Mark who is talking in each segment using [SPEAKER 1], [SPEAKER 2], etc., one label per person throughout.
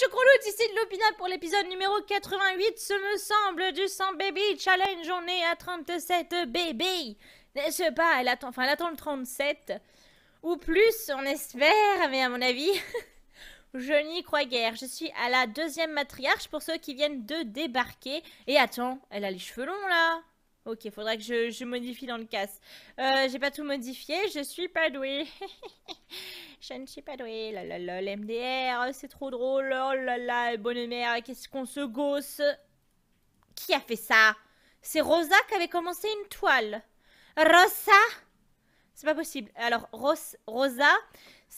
[SPEAKER 1] Chocoloute, ici de l'opinion pour l'épisode numéro 88, ce me semble, du 100 baby challenge. On est à 37 bébés. N'est-ce pas Elle attend, enfin, elle attend le 37. Ou plus, on espère, mais à mon avis, je n'y crois guère. Je suis à la deuxième matriarche pour ceux qui viennent de débarquer. Et attends, elle a les cheveux longs là Ok, faudrait que je, je, modifie dans le casse. Euh, j'ai pas tout modifié, je suis pas douée. je ne suis pas douée. La la la, l'MDR, c'est trop drôle. Oh la la, bonne mère, qu'est-ce qu'on se gosse. Qui a fait ça C'est Rosa qui avait commencé une toile. Rosa C'est pas possible. Alors, Rosa,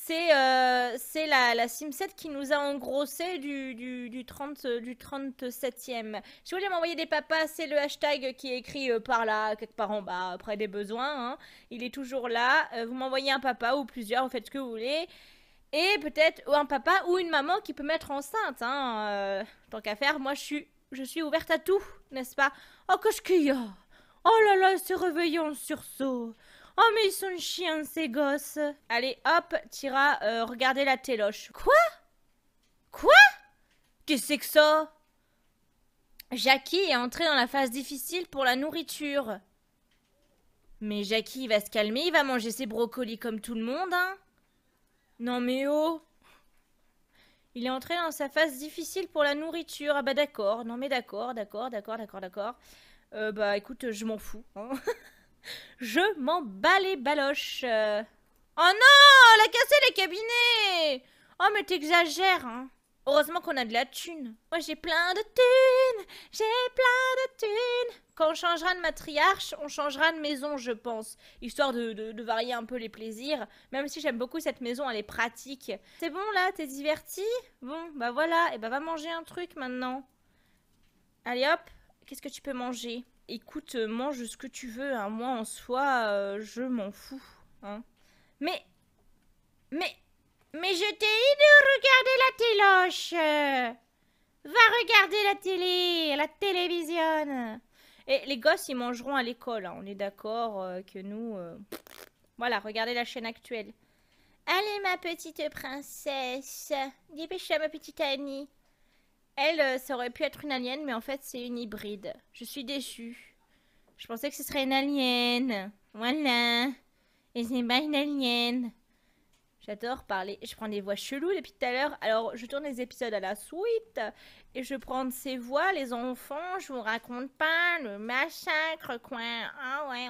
[SPEAKER 1] c'est euh, la, la sim qui nous a engrossé du, du, 30, du 37e. Si vous voulez m'envoyer des papas, c'est le hashtag qui est écrit euh, par là, quelque part en bas, près des besoins. Hein. Il est toujours là. Euh, vous m'envoyez un papa ou plusieurs, vous faites ce que vous voulez. Et peut-être un papa ou une maman qui peut mettre enceinte. Hein. Euh, tant qu'à faire, moi je suis, je suis ouverte à tout, n'est-ce pas Oh, que je Oh là là, se réveillant sursaut Oh, mais ils sont chiens, ces gosses. Allez, hop, Tira, euh, regardez la téloche. Quoi Quoi Qu'est-ce que c'est que ça Jackie est entré dans la phase difficile pour la nourriture. Mais Jackie, il va se calmer, il va manger ses brocolis comme tout le monde, hein Non mais oh Il est entré dans sa phase difficile pour la nourriture. Ah bah d'accord, non mais d'accord, d'accord, d'accord, d'accord, d'accord. Euh, bah écoute, je m'en fous. Hein Je m'en bats les baloches. Euh. Oh non, elle a cassé les cabinets. Oh mais t'exagères, hein. Heureusement qu'on a de la thune. Moi j'ai plein de thunes, j'ai plein de thunes. Quand on changera de matriarche, on changera de maison, je pense. Histoire de, de, varier un peu les plaisirs. Même si j'aime beaucoup cette maison, elle est pratique. C'est bon là, t'es diverti Bon, bah voilà, et eh bah va manger un truc maintenant. Allez hop, qu'est-ce que tu peux manger écoute, euh, mange ce que tu veux, hein. moi en soi, euh, je m'en fous. Hein. Mais, mais, mais je t'ai dit de regarder la téloche Va regarder la télé, la télévision Et les gosses, ils mangeront à l'école, hein. on est d'accord euh, que nous... Voilà, regardez la chaîne actuelle. Allez ma petite princesse, dépêche toi ma petite Annie. Elle, euh, ça aurait pu être une alien, mais en fait, c'est une hybride. Je suis déçue. Je pensais que ce serait une alien. Voilà. Et c'est pas une alien. J'adore parler. Je prends des voix cheloues depuis tout à l'heure. Alors, je tourne les épisodes à la suite. Et je prends ces voix, les enfants. Je vous raconte pas le machin. quoi. Ah ouais.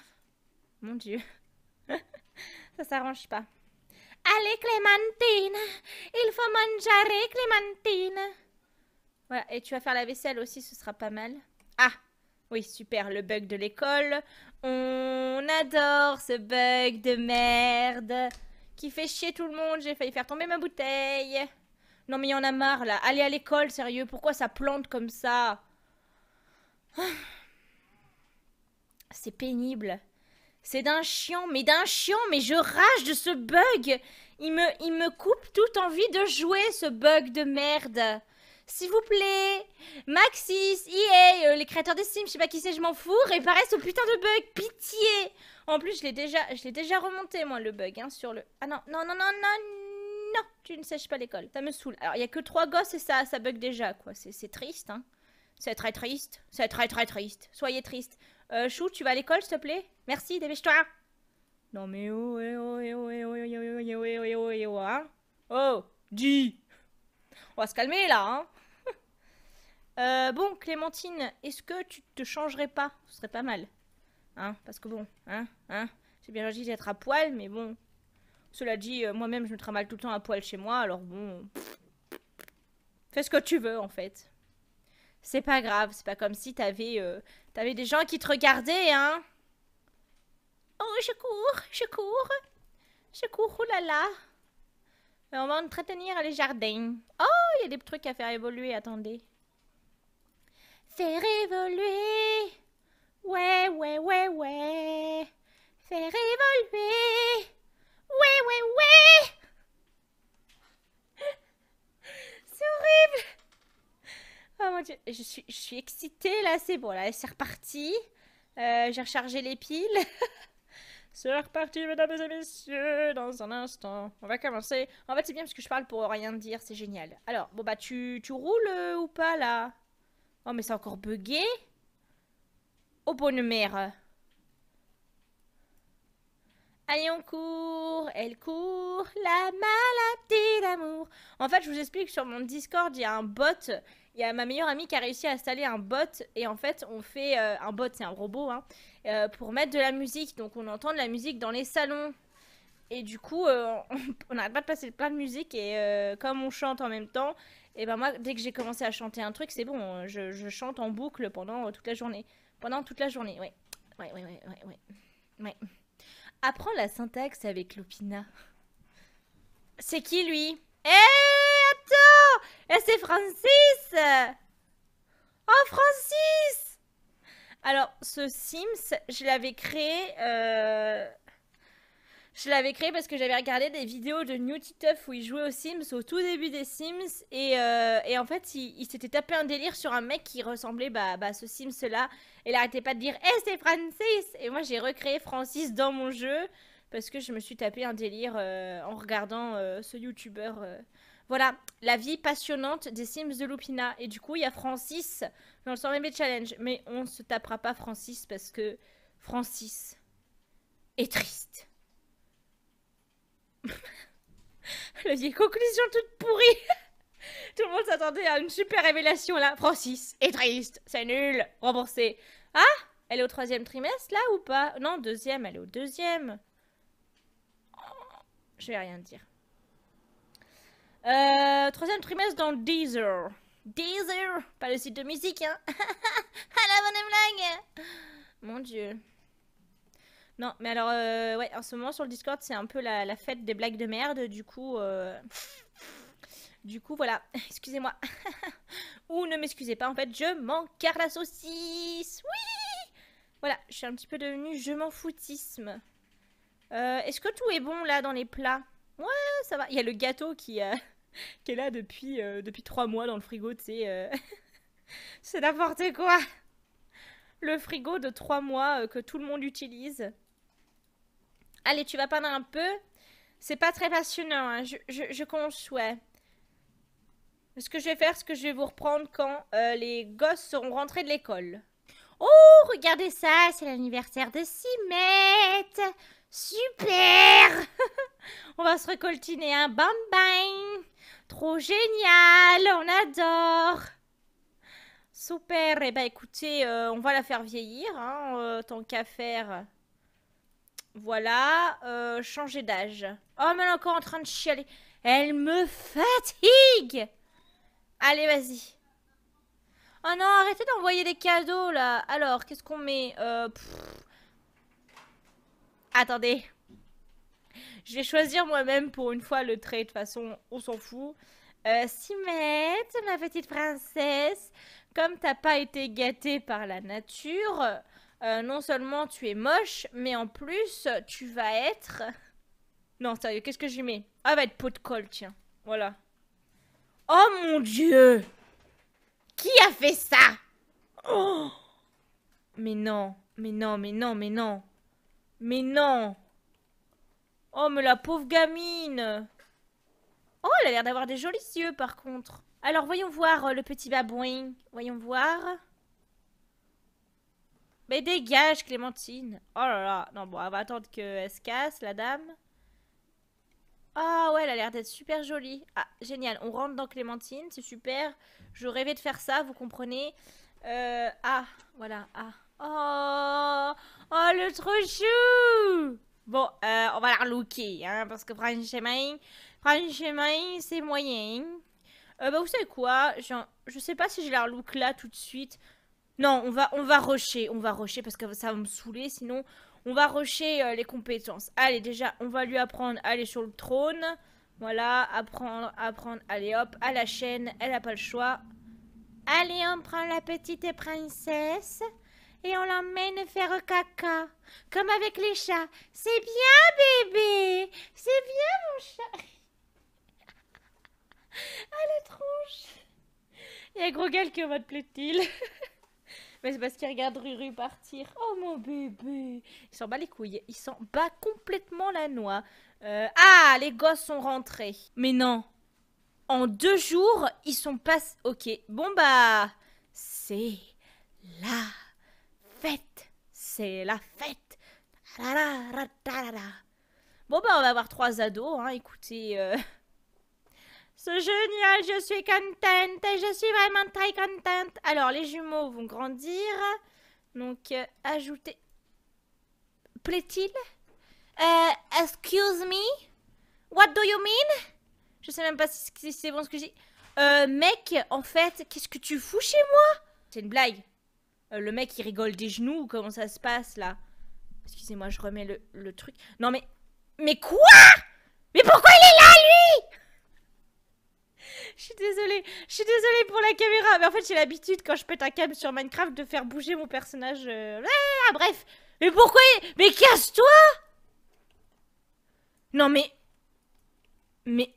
[SPEAKER 1] Mon Dieu. ça s'arrange pas. Allez Clémentine, il faut manger Clémentine. Ouais, et tu vas faire la vaisselle aussi, ce sera pas mal. Ah, oui, super, le bug de l'école. On adore ce bug de merde qui fait chier tout le monde. J'ai failli faire tomber ma bouteille. Non mais y en a marre là. Allez à l'école, sérieux. Pourquoi ça plante comme ça ah, C'est pénible. C'est d'un chiant, mais d'un chiant, mais je rage de ce bug. Il me, il me coupe toute envie de jouer ce bug de merde. S'il vous plaît, Maxis, EA, euh, les créateurs des Sims, je sais pas qui c'est, je m'en fous, réparez ce putain de bug, pitié. En plus, je l'ai déjà, je l'ai déjà remonté moi le bug, hein, sur le. Ah non, non, non, non, non, non, tu ne sèches pas l'école, ça me saoule. Alors il y a que trois gosses et ça, ça bug déjà quoi, c'est triste, hein. C'est très triste, c'est très très triste. Soyez triste. Chou, tu vas à l'école, s'il te plaît Merci, dépêche-toi. Non mais oh, oh, oh, oh, oh, hein Oh, dis On va se calmer, là, hein euh, Bon, Clémentine, est-ce que tu te changerais pas Ce serait pas mal. Hein, parce que bon, hein, hein J'ai bien réagi d'être à poil, mais bon... Cela dit, moi-même, je me trimballe tout le temps à poil chez moi, alors bon... Fais ce que tu veux, en fait. C'est pas grave, c'est pas comme si t'avais euh, T'avais des gens qui te regardaient, hein Oh, je cours, je cours. Je cours, oulala. Oh Mais on va entretenir les jardins. Oh, il y a des trucs à faire évoluer, attendez. Faire évoluer. Ouais, ouais, ouais, ouais. Faire évoluer. Ouais, ouais, ouais. C'est horrible. Oh mon dieu, je suis, je excitée là, c'est bon, là c'est reparti. Euh, j'ai rechargé les piles. c'est reparti, mesdames et messieurs, dans un instant. On va commencer. En fait, c'est bien parce que je parle pour rien dire, c'est génial. Alors, bon bah, tu, tu roules euh, ou pas là Oh, mais c'est encore bugué Oh, bonne mère Allez, on court, elle court, la maladie d'amour. En fait, je vous explique, sur mon Discord, il y a un bot. Il y a ma meilleure amie qui a réussi à installer un bot. Et en fait, on fait. Euh, un bot, c'est un robot, hein, euh, pour mettre de la musique. Donc, on entend de la musique dans les salons. Et du coup, euh, on n'arrête pas de passer plein de musique. Et comme on chante en même temps, et ben moi, dès que j'ai commencé à chanter un truc, c'est bon. Hein. Je, chante en boucle pendant toute la journée. Pendant toute la journée, ouais. Ouais, ouais, ouais, ouais. ouais. ouais. Apprends la syntaxe avec Lupina. C'est qui lui Hé, eh, attends eh, C'est Francis Oh, Francis Alors, ce Sims, je l'avais créé... Euh, je l'avais créé parce que j'avais regardé des vidéos de New où il jouait aux Sims au tout début des Sims et, euh, et en fait il, s'était tapé un délire sur un mec qui ressemblait bah, bah ce Sims là et il arrêtait pas de dire hey, eh, c'est Francis Et moi j'ai recréé Francis dans mon jeu parce que je me suis tapé un délire euh, en regardant euh, ce youtubeur. Voilà, la vie passionnante des Sims de Lupina. Et du coup, il y a Francis dans le 100 challenge. Mais on se tapera pas Francis parce que Francis est triste. La vieille conclusion toute pourrie. Tout le monde s'attendait à une super révélation là. Francis est triste, c'est nul, remboursé. Ah Elle est au troisième trimestre là ou pas Non, deuxième, elle est au deuxième. Oh, je vais rien dire. Euh, troisième trimestre dans Deezer. Deezer Pas le site de musique, hein À ah, la bonne blague Mon dieu. Non, mais alors, euh, ouais, en ce moment sur le Discord, c'est un peu la, fête des blagues de merde. Du coup, euh, du coup, voilà. Excusez-moi. Ou ne m'excusez pas, en fait, je m'en carre la saucisse. Oui Voilà, je suis un petit peu devenue je m'en foutisme. Euh, est-ce que tout est bon là dans les plats Ouais, ça va. Il y a le gâteau qui, est là depuis, depuis 3 mois dans le frigo, tu sais. c'est n'importe quoi le frigo de 3 mois que tout le monde utilise. Allez, tu vas peindre un peu. C'est pas très passionnant, hein. je, je, conçois. Ce que je vais faire, ce que je vais vous reprendre quand euh, les gosses seront rentrés de l'école. Oh, regardez ça, c'est l'anniversaire de Simette. Super On va se recoltiner un bam. Trop génial, on adore. Super, et eh ben écoutez, euh, on va la faire vieillir, hein, euh, tant qu'à faire. Voilà, euh, changer d'âge. Oh, mais elle est encore en train de chialer. Elle me fatigue Allez, vas-y. Oh non, arrêtez d'envoyer des cadeaux, là. Alors, qu'est-ce qu'on met euh, Attendez. Je vais choisir moi-même pour une fois le trait. De façon, on s'en fout. Euh, Simette, ma petite princesse, comme t'as pas été gâtée par la nature, euh, non seulement tu es moche, mais en plus, tu vas être. Non, sérieux, qu'est-ce que j'y mets Ah, va être peau de colle, tiens. Voilà. Oh mon dieu Qui a fait ça oh Mais non, mais non, mais non, mais non. Mais non Oh, mais la pauvre gamine Oh, elle a l'air d'avoir des jolis yeux, par contre. Alors, voyons voir euh, le petit babouin. Voyons voir. Mais dégage, Clémentine. Oh là là. Non, bon, on va attendre qu'elle se casse, la dame. Ah ouais, elle a l'air d'être super jolie. Ah, génial. On rentre dans Clémentine, c'est super. Je rêvais de faire ça, vous comprenez. Euh, ah, voilà, ah. Oh, oh le trop chou Bon, euh, on va la relooker, hein, parce que franchement, franchement, c'est moyen. Euh, bah, vous savez quoi je, je sais pas si je la relook là tout de suite. Non, on va, on va rusher, on va rusher parce que ça va me saouler, sinon on va rusher euh, les compétences. Allez, déjà, on va lui apprendre à aller sur le trône. Voilà, apprendre, apprendre, allez hop, à la chaîne, elle n'a pas le choix. Allez, on prend la petite princesse et on l'emmène faire caca, comme avec les chats. C'est bien, bébé C'est bien, mon chat ah, Elle est tronche Il y a gros qui va te plaît-il Mais c'est parce qu'il regarde Ruru partir. Oh mon bébé Il s'en bat les couilles. Il s'en bat complètement la noix. Euh, ah, les gosses sont rentrés. Mais non. En deux jours, ils sont pas... Ok, bon bah... C'est la fête. C'est la fête. Bon bah on va avoir trois ados, hein. écoutez... Euh, c'est génial, je suis contente, je suis vraiment très contente. Alors, les jumeaux vont grandir. Donc, euh, ajoutez. ajouter... Plaît-il euh, Excuse me What do you mean Je sais même pas si c'est bon ce que j'ai... Euh, mec, en fait, qu'est-ce que tu fous chez moi C'est une blague. Euh, le mec, il rigole des genoux, comment ça se passe, là Excusez-moi, je remets le, le truc. Non, mais... Mais quoi Mais pourquoi il est là, lui je suis désolée, je suis désolée pour la caméra, mais en fait j'ai l'habitude quand je pète un câble sur Minecraft de faire bouger mon personnage. Euh, ah, bref, mais pourquoi Mais casse-toi Non mais, mais,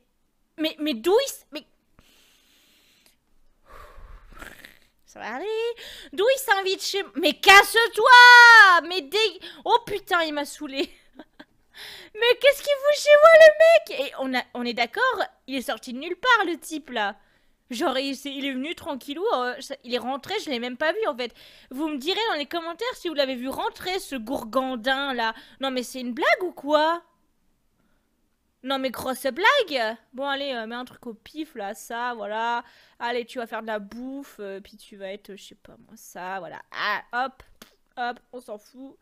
[SPEAKER 1] mais, mais d'où il... Mais... Ça va D'où il s'invite chez... Mais casse-toi Mais dé... Oh putain, il m'a saoulé mais qu'est-ce qu'il fout chez moi, le mec Et on, a, on est d'accord, il est sorti de nulle part, le type, là. Genre, il, est, il est venu tranquillou, euh, il est rentré, je l'ai même pas vu, en fait. Vous me direz dans les commentaires si vous l'avez vu rentrer, ce gourgandin, là. Non, mais c'est une blague ou quoi non mais grosse blague Bon allez, euh, mets un truc au pif là, ça, voilà. Allez, tu vas faire de la bouffe, euh, puis tu vas être, je sais pas moi, ça, voilà. Ah, hop, hop, on s'en fout.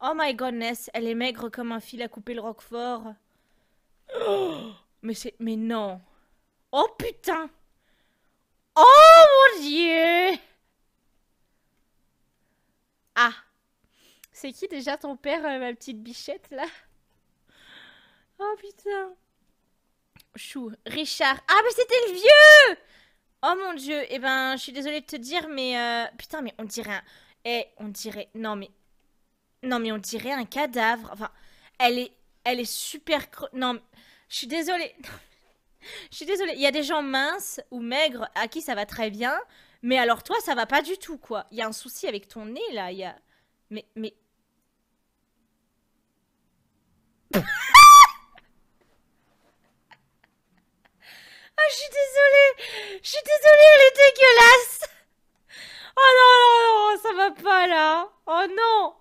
[SPEAKER 1] Oh my godness, elle est maigre comme un fil à couper le roquefort. mais c'est... Mais non. Oh putain Oh mon dieu Ah C'est qui déjà ton père, euh, ma petite bichette, là Oh putain Chou, Richard. Ah mais c'était le vieux Oh mon dieu, eh ben, je suis désolée de te dire, mais... Euh, putain, mais on dirait un... Eh, on dirait... Non mais... Non, mais on dirait un cadavre. Enfin, elle est, elle est super Non, je suis désolée. Je suis désolée. Il y a des gens minces ou maigres à qui ça va très bien, mais alors toi, ça va pas du tout, quoi. Il y a un souci avec ton nez, là. Il y a... Mais... Mais... ah, je suis désolée. Je suis désolée, elle est dégueulasse. Oh non, non, non, ça va pas, là. Oh non.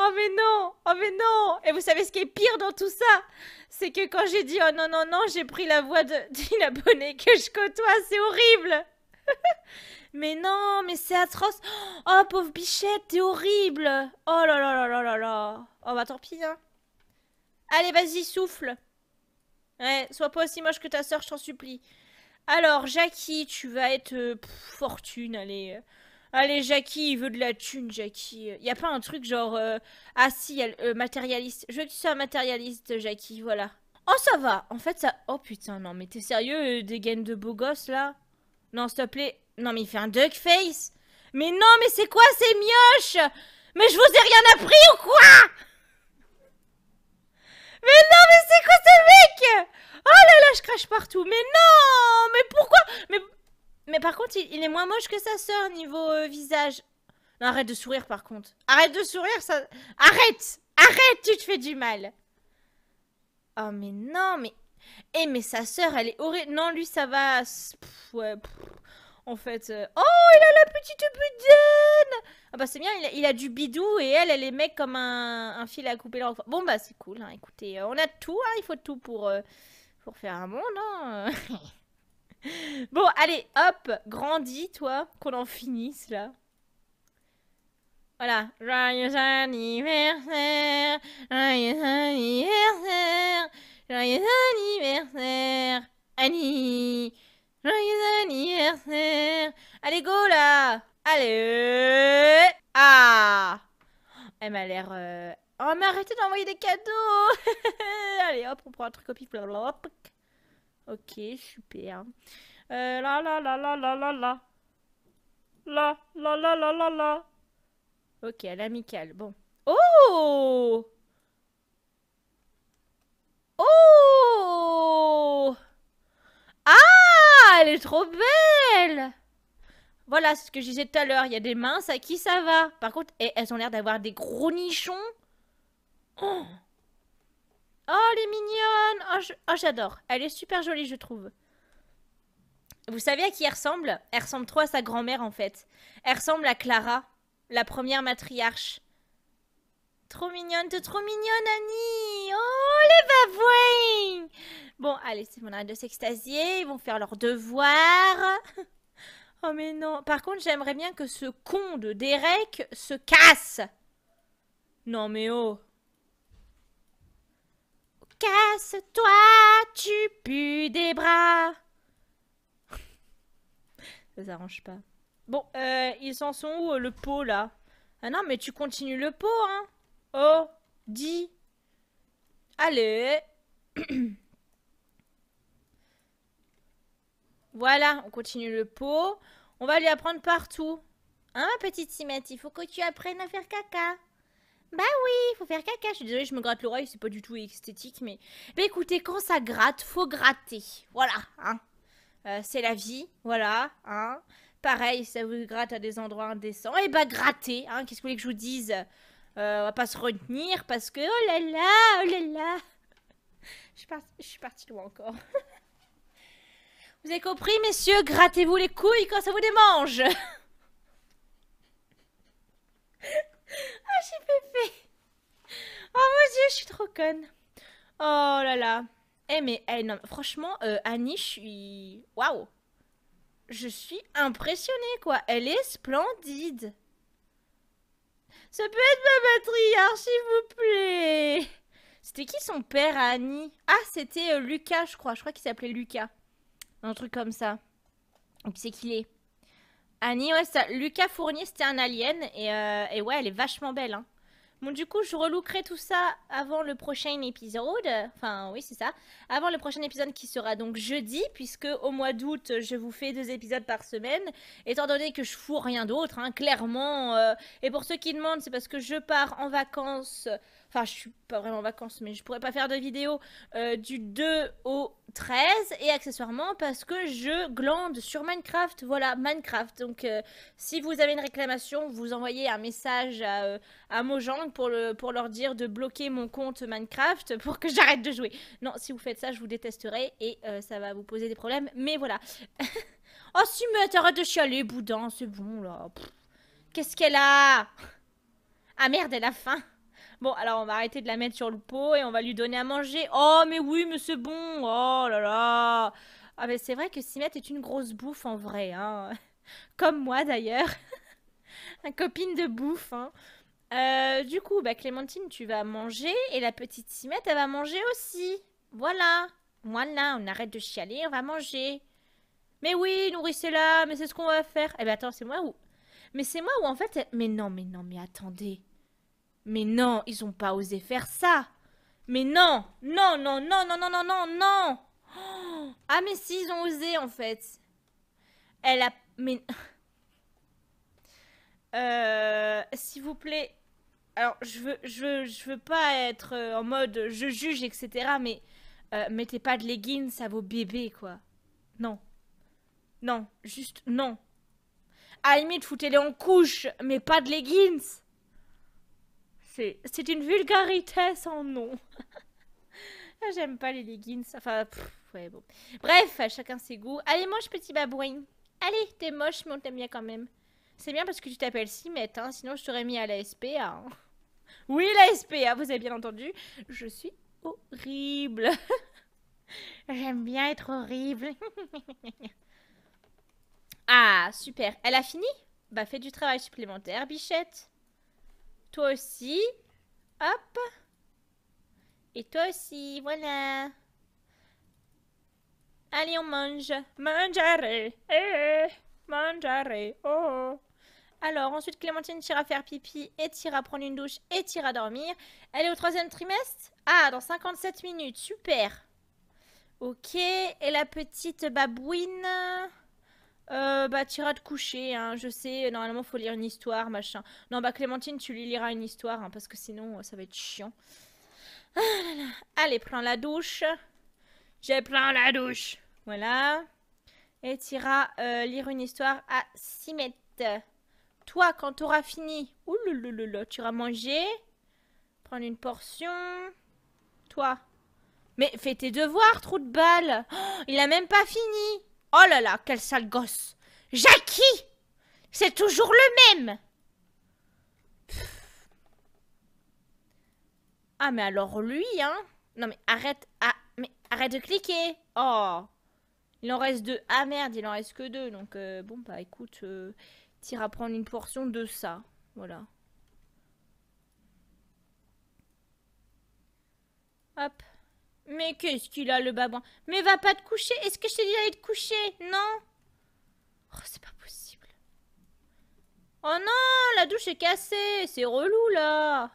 [SPEAKER 1] Oh mais non Oh mais non Et vous savez ce qui est pire dans tout ça C'est que quand j'ai dit oh non non non, j'ai pris la voix d'une abonnée que je côtoie, c'est horrible Mais non, mais c'est atroce Oh pauvre bichette, t'es horrible Oh là là là là là là Oh bah tant pis hein Allez vas-y, souffle Ouais, sois pas aussi moche que ta sœur, je t'en supplie. Alors, Jackie, tu vas être... Euh, fortune, allez... Allez, Jackie, il veut de la thune, Jackie. Y a pas un truc genre. assis euh, Ah si, elle, euh, matérialiste. Je veux que tu sois matérialiste, Jackie, voilà. Oh, ça va. En fait, ça. Oh putain, non, mais t'es sérieux, euh, des gaines de beau gosse, là Non, s'il te plaît. Non, mais il fait un duck face Mais non, mais c'est quoi ces mioches Mais je vous ai rien appris ou quoi Mais non, mais c'est quoi ce mec Oh là là, je crache partout. Mais non Mais pourquoi Mais mais par contre, il, est moins moche que sa sœur niveau euh, visage. Non, arrête de sourire par contre. Arrête de sourire, ça... Arrête Arrête, tu te fais du mal Oh mais non, mais... Eh mais sa sœur, elle est horrible. Non, lui, ça va... En fait... Euh, oh, il a la petite budienne Ah bah c'est bien, il a, du bidou et elle, elle est mec comme un, fil à couper l'enfant Bon bah c'est cool, hein, écoutez, euh, on a tout, hein. il faut tout pour, pour faire un monde, hein bon, allez, hop, grandis, toi, qu'on en finisse là. Voilà. Joyeux anniversaire, joyeux anniversaire, joyeux anniversaire, Annie, joyeux anniversaire. Allez, go là, allez. Ah, elle m'a l'air. Euh... Oh, mais arrêtez d'envoyer des cadeaux Allez, hop, on prend un truc au pif. Ok, super. La, euh, la, la, la, la, la, la La, la, la, la, la, la la. Ok, à l'amicale, bon. Oh Oh Ah Elle est trop belle Voilà, ce que je disais tout à l'heure. Il y a des minces à qui ça va. Par contre, eh, elles ont l'air d'avoir des gros nichons. Oh Oh, elle est mignonne oh, oh, j'adore. elle est super jolie, je trouve. Vous savez à qui elle ressemble Elle ressemble trop à sa grand-mère, en fait. Elle ressemble à Clara, la première matriarche. Trop mignonne, t'es trop mignonne, Annie Oh, les bavouins Bon, allez, c'est mon arrête de s'extasier. Ils vont faire leur devoir. oh, mais non. Par contre, j'aimerais bien que ce con de Derek se casse. Non, mais oh casse toi, tu pues des bras. ça s'arrange pas. Bon, euh, ils s'en sont où, euh, le pot, là Ah non, mais tu continues le pot, hein Oh, dis. Allez. voilà, on continue le pot. On va lui apprendre partout. Hein, petite Simette, il faut que tu apprennes à faire caca. Bah oui, faut faire caca. Je suis désolée, je me gratte l'oreille, c'est pas du tout esthétique, mais. Bah écoutez, quand ça gratte, faut gratter. Voilà, hein. Euh, c'est la vie, voilà, hein. Pareil, ça vous gratte à des endroits indécents. Et eh bah, grattez, hein. Qu'est-ce que vous voulez que je vous dise euh, On va pas se retenir parce que. Oh là là, oh là là. Je suis, je suis partie loin encore. vous avez compris, messieurs, grattez-vous les couilles quand ça vous démange. Ah, j'ai pépé. Oh mon dieu, je suis trop conne. Oh là là. Eh mais eh, non, franchement, euh, Annie, je suis... Waouh. Je suis impressionnée, quoi. Elle est splendide. Ça peut être ma matriarche, hein, s'il vous plaît. C'était qui son père Annie Ah, c'était euh, Lucas, je crois. Je crois qu'il s'appelait Lucas. Un truc comme ça. Donc c'est qu'il est. Annie, ouais, ça... Lucas Fournier, c'était un alien. Euh, et, ouais, elle est vachement belle. Hein. Bon, du coup, je relouquerai tout ça avant le prochain épisode. Enfin, oui, c'est ça. Avant le prochain épisode qui sera donc jeudi, puisque au mois d'août, je vous fais deux épisodes par semaine. Étant donné que je fous rien d'autre, hein, clairement. Euh. Et pour ceux qui demandent, c'est parce que je pars en vacances. Enfin, je suis pas vraiment en vacances, mais je pourrais pas faire de vidéo euh, du 2 au 13 et accessoirement parce que je glande sur Minecraft, voilà Minecraft. Donc euh, si vous avez une réclamation, vous envoyez un message euh, à, Mojang pour, le, pour leur dire de bloquer mon compte Minecraft pour que j'arrête de jouer. Non, si vous faites ça, je vous détesterai et euh, ça va vous poser des problèmes, mais voilà. oh si me arrête de chialer, boudin, c'est bon là. Qu'est-ce qu'elle a Ah merde, elle a faim Bon, alors on va arrêter de la mettre sur le pot et on va lui donner à manger. Oh, mais oui, mais c'est bon. Oh là là. Ah, mais c'est vrai que Simette est une grosse bouffe en vrai. Hein. Comme moi d'ailleurs. Un copine de bouffe. Hein. Euh, du coup, bah, Clémentine, tu vas manger et la petite Simette, elle va manger aussi. Voilà. Voilà, on arrête de chialer, on va manger. Mais oui, nourrissez-la, mais c'est ce qu'on va faire. Eh ben attends, c'est moi ou... Mais c'est moi ou en fait... Mais non, mais non, mais attendez. Mais non, ils ont pas osé faire ça. Mais non, non, non, non, non, non, non, non, non. ah mais si, ils ont osé en fait. Elle a... Mais... Euh, S'il vous plaît. Alors, je veux, je, veux, pas être euh, en mode je juge, etc. Mais euh, mettez pas de leggings à vos bébés, quoi. Non. Non, juste non. À la limite, foutez-les en couche, mais pas de leggings c'est, une vulgarité sans nom. Ah, j'aime pas les leggings. Enfin, ouais, bon. Bref, à chacun ses goûts. Allez, mange, petit babouin. Allez, t'es moche, mais on t'aime bien quand même. C'est bien parce que tu t'appelles Simette, hein, sinon je t'aurais mis à la SPA. Hein. Oui, la SPA, vous avez bien entendu. Je suis horrible. J'aime bien être horrible. ah, super. Elle a fini Bah, fais du travail supplémentaire, bichette. Toi aussi. Hop. Et toi aussi, voilà. Allez, on mange. Mangiare. Eh, mangiare. Oh. Alors, ensuite, Clémentine à faire pipi et tira prendre une douche et tira dormir. Elle est au troisième trimestre Ah, dans 57 minutes. Super. Ok. Et la petite babouine euh, bah t'iras te coucher, hein, je sais, normalement faut lire une histoire, machin. Non bah Clémentine, tu lui liras une histoire, hein, parce que sinon ça va être chiant. Ah Allez, prends la douche. J'ai plein la douche. Voilà. Et t'iras euh, lire une histoire à 6 mètres. Toi, quand t'auras fini, oulululula, tu iras manger, prendre une portion. Toi. Mais fais tes devoirs, trou de balle. Oh, il a même pas fini. Oh là là, quel sale gosse Jackie C'est toujours le même Ah mais alors lui, hein Non mais arrête, ah, mais arrête de cliquer Oh Il en reste deux. Ah merde, il en reste que deux. Donc euh, bon bah écoute, euh, tire à prendre une portion de ça. Voilà. Hop. Mais qu'est-ce qu'il a le babouin Mais va pas te coucher Est-ce que je t'ai dit d'aller te coucher Non Oh, c'est pas possible. Oh non, la douche est cassée. C'est relou là.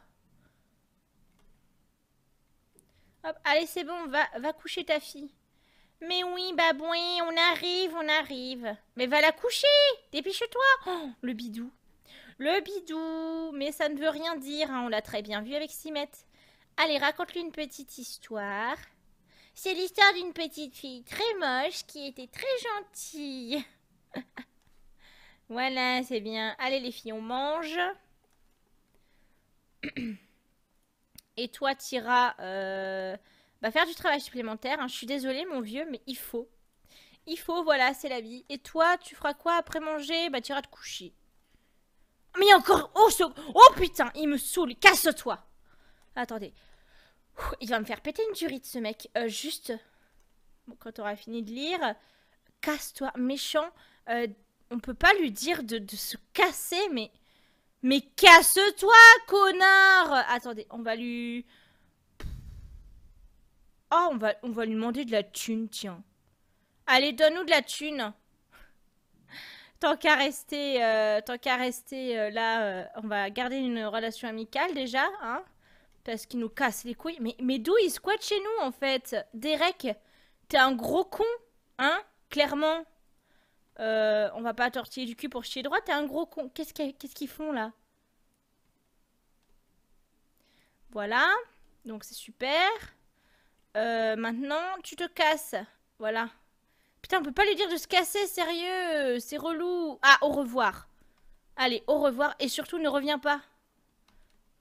[SPEAKER 1] allez, c'est bon, va, va coucher ta fille. Mais oui, babouin, on arrive, on arrive. Mais va la coucher, dépêche-toi. Oh, le bidou. Le bidou, mais ça ne veut rien dire, hein, on l'a très bien vu avec Simette. Allez, raconte-lui une petite histoire. C'est l'histoire d'une petite fille très moche qui était très gentille. voilà, c'est bien. Allez les filles, on mange. Et toi, t'iras euh, faire du travail supplémentaire. Hein. Je suis désolée, mon vieux, mais il faut. Il faut, voilà, c'est la vie. Et toi, tu feras quoi après manger Bah, iras te coucher. Mais encore... Oh, oh putain, il me saoule. Casse-toi Attendez. il va me faire péter une durite, ce mec. Euh, juste, quand on aura fini de lire, casse-toi, méchant. Euh, on peut pas lui dire de, se casser, mais... Mais casse-toi, connard Attendez, on va lui... Oh, on va, on va lui demander de la thune, tiens. Allez, donne-nous de la thune. Tant qu'à rester, euh, tant qu'à rester là, on va garder une relation amicale déjà, hein parce qu'ils nous casse les couilles. Mais, d'où ils squattent chez nous, en fait Derek, t'es un gros con, hein Clairement. Euh, on va pas tortiller du cul pour chier droit, t'es un gros con. Qu'est-ce qu'ils ce font, là Voilà. Donc, c'est super. Euh, maintenant, tu te casses. Voilà. Putain, on peut pas lui dire de se casser, sérieux. C'est relou. Ah, au revoir. Allez, au revoir. Et surtout, ne reviens pas.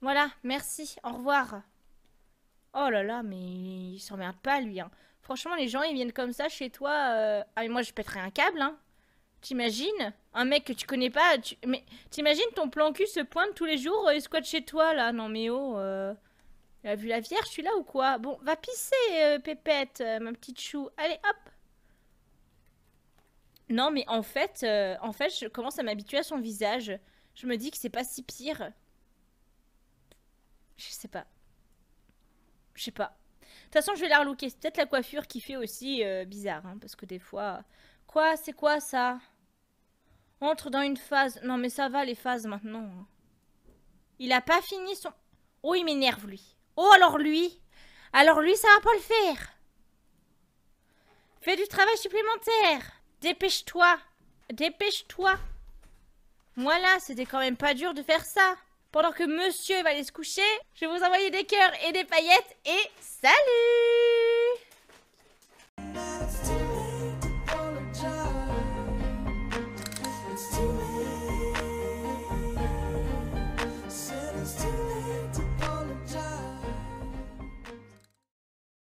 [SPEAKER 1] Voilà, merci, au revoir. Oh là là, mais il s'emmerde pas lui. Hein. Franchement, les gens, ils viennent comme ça chez toi. Euh, ah, mais moi, je pèterais un câble, hein. T'imagines Un mec que tu connais pas, tu... Mais t'imagines ton plan cul se pointe tous les jours et euh, squatte chez toi, là Non mais oh, euh, il a vu la vierge, suis là ou quoi Bon, va pisser, Pépette, ma petite chou. Allez, hop Non mais en fait, en fait, je commence à m'habituer à son visage. Je me dis que c'est pas si pire. Je sais pas. Je sais pas. De toute façon, je vais la relooker. C'est peut-être la coiffure qui fait aussi euh, bizarre. Hein, parce que des fois. Quoi C'est quoi ça Entre dans une phase. Non, mais ça va les phases maintenant. Hein. Il a pas fini son. Oh, il m'énerve lui. Oh, alors lui Alors lui, ça va pas le faire. Fais du travail supplémentaire. Dépêche-toi. Dépêche-toi. Voilà, c'était quand même pas dur de faire ça. Pendant que monsieur va aller se coucher, je vais vous envoyer des cœurs et des paillettes et salut